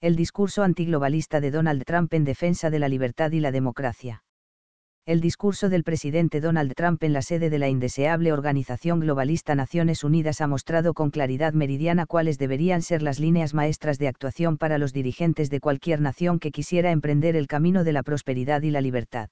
el discurso antiglobalista de Donald Trump en defensa de la libertad y la democracia. El discurso del presidente Donald Trump en la sede de la indeseable organización globalista Naciones Unidas ha mostrado con claridad meridiana cuáles deberían ser las líneas maestras de actuación para los dirigentes de cualquier nación que quisiera emprender el camino de la prosperidad y la libertad.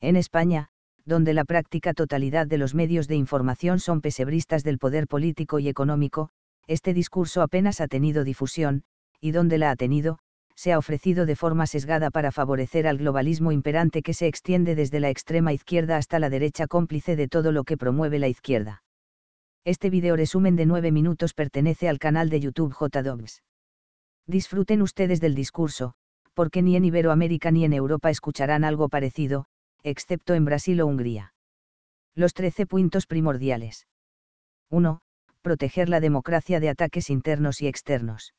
En España, donde la práctica totalidad de los medios de información son pesebristas del poder político y económico, este discurso apenas ha tenido difusión, y donde la ha tenido, se ha ofrecido de forma sesgada para favorecer al globalismo imperante que se extiende desde la extrema izquierda hasta la derecha cómplice de todo lo que promueve la izquierda. Este video resumen de 9 minutos pertenece al canal de YouTube JDogs. Disfruten ustedes del discurso, porque ni en Iberoamérica ni en Europa escucharán algo parecido, excepto en Brasil o Hungría. Los 13 puntos primordiales. 1. Proteger la democracia de ataques internos y externos.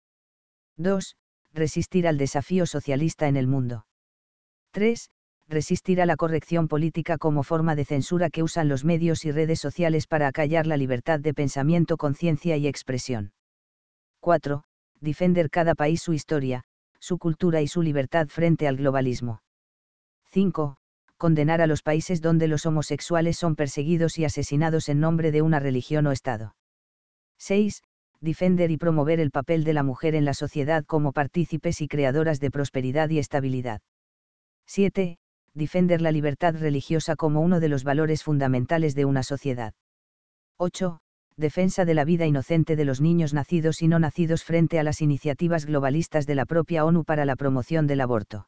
2. Resistir al desafío socialista en el mundo. 3. Resistir a la corrección política como forma de censura que usan los medios y redes sociales para acallar la libertad de pensamiento, conciencia y expresión. 4. Defender cada país su historia, su cultura y su libertad frente al globalismo. 5. Condenar a los países donde los homosexuales son perseguidos y asesinados en nombre de una religión o Estado. 6 defender y promover el papel de la mujer en la sociedad como partícipes y creadoras de prosperidad y estabilidad. 7. Defender la libertad religiosa como uno de los valores fundamentales de una sociedad. 8. Defensa de la vida inocente de los niños nacidos y no nacidos frente a las iniciativas globalistas de la propia ONU para la promoción del aborto.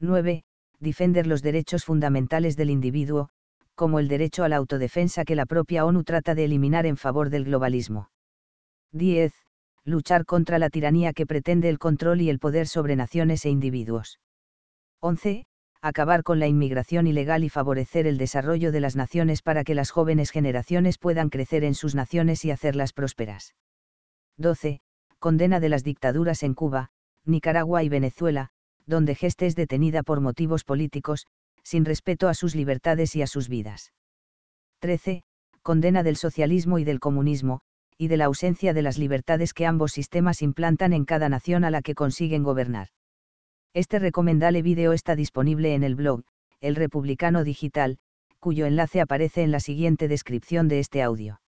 9. Defender los derechos fundamentales del individuo, como el derecho a la autodefensa que la propia ONU trata de eliminar en favor del globalismo. 10. Luchar contra la tiranía que pretende el control y el poder sobre naciones e individuos. 11. Acabar con la inmigración ilegal y favorecer el desarrollo de las naciones para que las jóvenes generaciones puedan crecer en sus naciones y hacerlas prósperas. 12. Condena de las dictaduras en Cuba, Nicaragua y Venezuela, donde Geste es detenida por motivos políticos, sin respeto a sus libertades y a sus vidas. 13. Condena del socialismo y del comunismo, y de la ausencia de las libertades que ambos sistemas implantan en cada nación a la que consiguen gobernar. Este recomendable vídeo está disponible en el blog, El Republicano Digital, cuyo enlace aparece en la siguiente descripción de este audio.